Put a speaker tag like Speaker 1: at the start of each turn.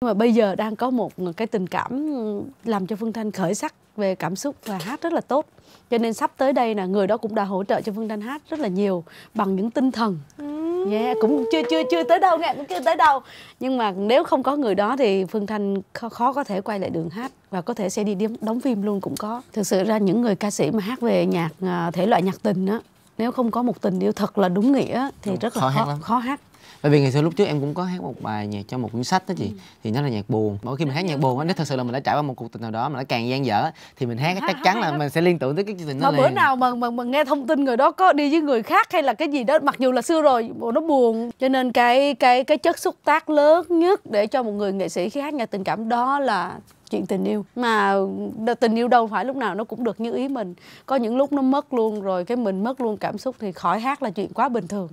Speaker 1: Nhưng mà bây giờ đang có một cái tình cảm làm cho Phương Thanh khởi sắc về cảm xúc và hát rất là tốt. Cho nên sắp tới đây là người đó cũng đã hỗ trợ cho Phương Thanh hát rất là nhiều bằng những tinh thần. Yeah, cũng chưa chưa chưa tới đâu nghe, cũng chưa tới đâu. Nhưng mà nếu không có người đó thì Phương Thanh khó, khó có thể quay lại đường hát và có thể sẽ đi đóng phim luôn cũng có. Thực sự ra những người ca sĩ mà hát về nhạc ờ, thể loại nhạc tình đó nếu không có một tình yêu thật là đúng nghĩa
Speaker 2: thì đúng, rất là khó, khó hát lắm. khó hát bởi vì ngày xưa lúc trước em cũng có hát một bài nhạc cho một cuốn sách đó chị ừ. thì nó là nhạc buồn mỗi khi mình hát nhạc buồn á nếu thật sự là mình đã trải qua một cuộc tình nào đó mà nó càng gian dở thì mình hát hát, chắc chắn là mình sẽ liên tưởng tới cái chuyện đó mà bữa nào
Speaker 1: mà, mà mà nghe thông tin người đó có đi với người khác hay là cái gì đó mặc dù là xưa rồi nó buồn cho nên cái cái cái chất xúc tác lớn nhất để cho một người nghệ sĩ khi hát nhạc tình cảm đó là chuyện tình yêu mà tình yêu đâu phải lúc nào nó cũng được như ý mình có những lúc nó mất luôn rồi cái mình mất luôn cảm xúc thì khỏi hát là chuyện quá bình thường